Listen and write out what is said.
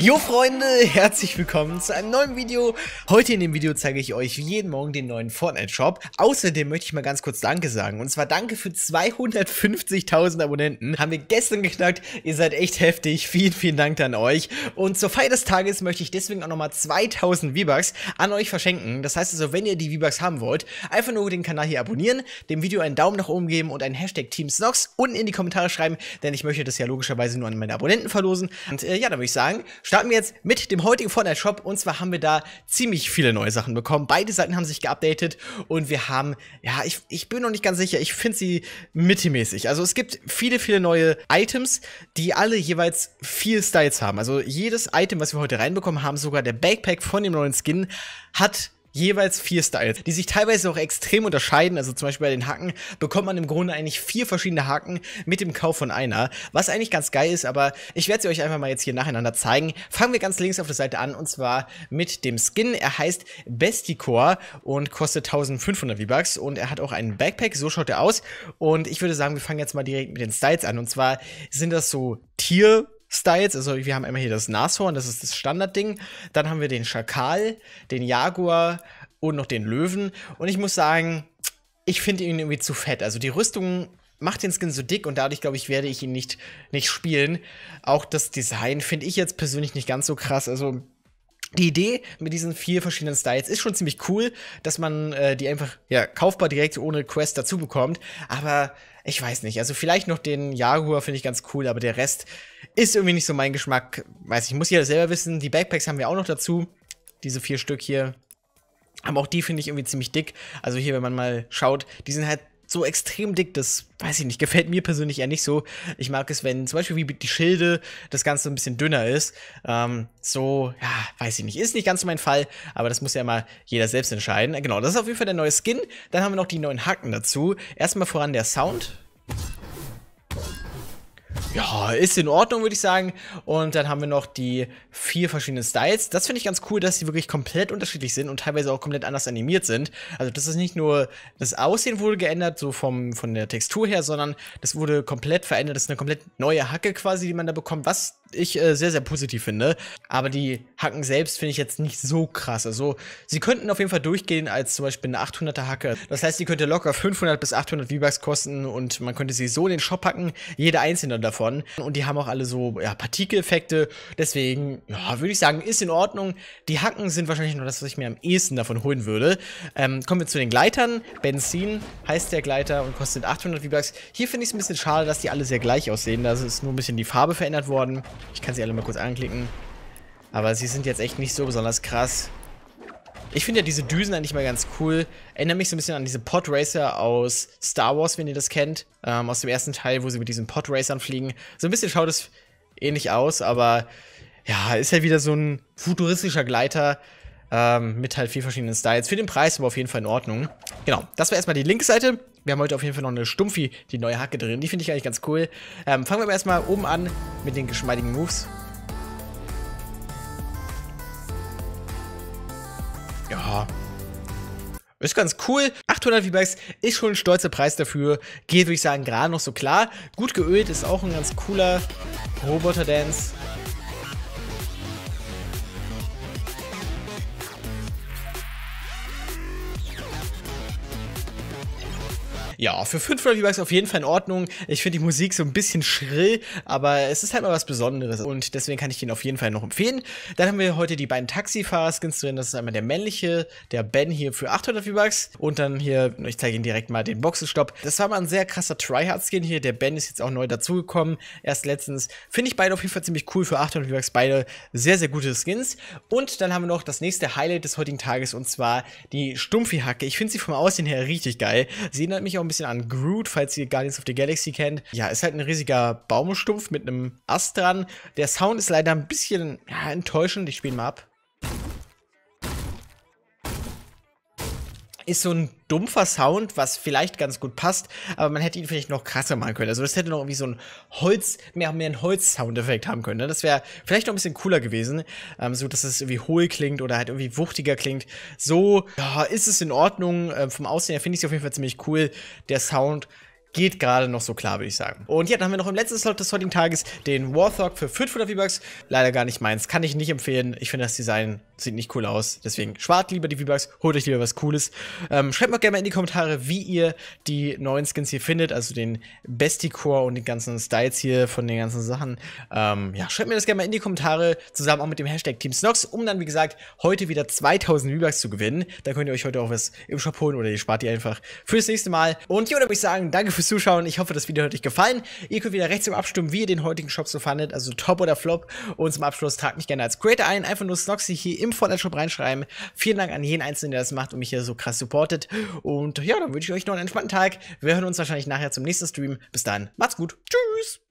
Jo Freunde, herzlich willkommen zu einem neuen Video. Heute in dem Video zeige ich euch jeden Morgen den neuen Fortnite Shop. Außerdem möchte ich mal ganz kurz Danke sagen. Und zwar danke für 250.000 Abonnenten. Haben wir gestern geknackt. Ihr seid echt heftig. Vielen, vielen Dank an euch. Und zur Feier des Tages möchte ich deswegen auch nochmal 2000 V-Bucks an euch verschenken. Das heißt also, wenn ihr die V-Bucks haben wollt, einfach nur den Kanal hier abonnieren, dem Video einen Daumen nach oben geben und einen Hashtag TeamSnox unten in die Kommentare schreiben, denn ich möchte das ja logischerweise nur an meine Abonnenten verlosen. Und äh, ja, dann würde ich sagen, starten wir jetzt mit dem heutigen Fortnite Shop. Und zwar haben wir da ziemlich viele neue Sachen bekommen. Beide Seiten haben sich geupdatet und wir haben, ja, ich, ich bin noch nicht ganz sicher. Ich finde sie mittelmäßig. Also es gibt viele, viele neue Items, die alle jeweils vier Styles haben. Also jedes Item, was wir heute reinbekommen haben, sogar der Backpack von dem neuen Skin, hat jeweils vier Styles, die sich teilweise auch extrem unterscheiden. Also zum Beispiel bei den Hacken bekommt man im Grunde eigentlich vier verschiedene Haken mit dem Kauf von einer, was eigentlich ganz geil ist, aber ich werde sie euch einfach mal jetzt hier nacheinander zeigen. Fangen wir ganz links auf der Seite an und zwar mit dem Skin. Er heißt Besticore und kostet 1500 V-Bucks und er hat auch einen Backpack, so schaut er aus. Und ich würde sagen, wir fangen jetzt mal direkt mit den Styles an und zwar sind das so Tier- Styles. Also wir haben immer hier das Nashorn, das ist das Standardding. Dann haben wir den Schakal, den Jaguar und noch den Löwen. Und ich muss sagen, ich finde ihn irgendwie zu fett. Also die Rüstung macht den Skin so dick und dadurch, glaube ich, werde ich ihn nicht, nicht spielen. Auch das Design finde ich jetzt persönlich nicht ganz so krass. Also die Idee mit diesen vier verschiedenen Styles ist schon ziemlich cool, dass man äh, die einfach ja kaufbar direkt ohne Quest dazu bekommt. Aber ich weiß nicht, also vielleicht noch den Jaguar finde ich ganz cool, aber der Rest ist irgendwie nicht so mein Geschmack. Weiß ich, muss jeder selber wissen. Die Backpacks haben wir auch noch dazu, diese vier Stück hier. Aber auch die finde ich irgendwie ziemlich dick. Also hier, wenn man mal schaut, die sind halt so extrem dick, das weiß ich nicht, gefällt mir persönlich eher nicht so. Ich mag es, wenn zum Beispiel wie die Schilde das Ganze ein bisschen dünner ist. Ähm, so, ja, weiß ich nicht. Ist nicht ganz mein Fall, aber das muss ja mal jeder selbst entscheiden. Genau, das ist auf jeden Fall der neue Skin. Dann haben wir noch die neuen Haken dazu. Erstmal voran der Sound ja, ist in Ordnung, würde ich sagen. Und dann haben wir noch die vier verschiedenen Styles. Das finde ich ganz cool, dass sie wirklich komplett unterschiedlich sind und teilweise auch komplett anders animiert sind. Also das ist nicht nur das Aussehen wurde geändert, so vom, von der Textur her, sondern das wurde komplett verändert. Das ist eine komplett neue Hacke quasi, die man da bekommt, was ich äh, sehr, sehr positiv finde aber die Hacken selbst finde ich jetzt nicht so krass. Also sie könnten auf jeden Fall durchgehen als zum Beispiel eine 800er Hacke. Das heißt, die könnte locker 500 bis 800 V-Bucks kosten und man könnte sie so in den Shop packen, jede einzelne davon. Und die haben auch alle so ja, Partikeleffekte. Deswegen, ja, würde ich sagen, ist in Ordnung. Die Hacken sind wahrscheinlich nur das, was ich mir am ehesten davon holen würde. Ähm, kommen wir zu den Gleitern. Benzin heißt der Gleiter und kostet 800 V-Bucks. Hier finde ich es ein bisschen schade, dass die alle sehr gleich aussehen. Da ist nur ein bisschen die Farbe verändert worden. Ich kann sie alle mal kurz anklicken. Aber sie sind jetzt echt nicht so besonders krass. Ich finde ja diese Düsen eigentlich mal ganz cool. Erinnert mich so ein bisschen an diese Podracer aus Star Wars, wenn ihr das kennt. Ähm, aus dem ersten Teil, wo sie mit diesen Podracern fliegen. So ein bisschen schaut es ähnlich aus, aber ja, ist halt wieder so ein futuristischer Gleiter ähm, mit halt vier verschiedenen Styles. Für den Preis aber auf jeden Fall in Ordnung. Genau, das war erstmal die linke Seite. Wir haben heute auf jeden Fall noch eine Stumpfi, die neue Hacke drin. Die finde ich eigentlich ganz cool. Ähm, fangen wir aber erstmal oben an mit den geschmeidigen Moves. Ist ganz cool. 800 V-Bucks ist schon ein stolzer Preis dafür. Geht, würde ich sagen, gerade noch so klar. Gut geölt ist auch ein ganz cooler Roboter-Dance. Ja, für 500 V-Bucks auf jeden Fall in Ordnung. Ich finde die Musik so ein bisschen schrill, aber es ist halt mal was Besonderes und deswegen kann ich den auf jeden Fall noch empfehlen. Dann haben wir heute die beiden Taxifahrer-Skins drin. Das ist einmal der männliche, der Ben hier für 800 V-Bucks und dann hier, ich zeige Ihnen direkt mal den Boxenstopp. Das war mal ein sehr krasser Tryhard-Skin hier. Der Ben ist jetzt auch neu dazugekommen, erst letztens. Finde ich beide auf jeden Fall ziemlich cool für 800 V-Bucks. Beide sehr, sehr gute Skins. Und dann haben wir noch das nächste Highlight des heutigen Tages und zwar die Stumpfi-Hacke. Ich finde sie vom Aussehen her richtig geil. Sie erinnert mich auch ein bisschen an Groot, falls ihr Guardians of the Galaxy kennt. Ja, ist halt ein riesiger Baumstumpf mit einem Ast dran. Der Sound ist leider ein bisschen ja, enttäuschend. Ich spiele mal ab. ist so ein dumpfer Sound, was vielleicht ganz gut passt, aber man hätte ihn vielleicht noch krasser machen können. Also das hätte noch irgendwie so ein Holz, mehr, mehr einen Holz-Soundeffekt haben können. Ne? Das wäre vielleicht noch ein bisschen cooler gewesen, ähm, so dass es irgendwie hohl klingt oder halt irgendwie wuchtiger klingt. So ja, ist es in Ordnung. Ähm, vom Aussehen her finde ich es auf jeden Fall ziemlich cool. Der Sound geht gerade noch so klar, würde ich sagen. Und ja, dann haben wir noch im letzten Slot des heutigen Tages den Warthog für 500 V-Bucks. Leider gar nicht meins, kann ich nicht empfehlen. Ich finde das Design sieht nicht cool aus. Deswegen spart lieber die V-Bucks, holt euch lieber was Cooles. Ähm, schreibt mir gerne mal in die Kommentare, wie ihr die neuen Skins hier findet, also den Besticore und die ganzen Styles hier von den ganzen Sachen. Ähm, ja, schreibt mir das gerne mal in die Kommentare, zusammen auch mit dem Hashtag Team Snox, um dann, wie gesagt, heute wieder 2000 V-Bucks zu gewinnen. Da könnt ihr euch heute auch was im Shop holen oder ihr spart die einfach fürs nächste Mal. Und hier würde ich sagen, danke fürs Zuschauen. Ich hoffe, das Video hat euch gefallen. Ihr könnt wieder rechts im Abstimmen, wie ihr den heutigen Shop so fandet, also top oder flop. Und zum Abschluss tragt mich gerne als Creator ein, einfach nur Snoxy hier im und vor der Shop reinschreiben. Vielen Dank an jeden Einzelnen, der das macht und mich hier so krass supportet. Und ja, dann wünsche ich euch noch einen entspannten Tag. Wir hören uns wahrscheinlich nachher zum nächsten Stream. Bis dann, macht's gut. Tschüss.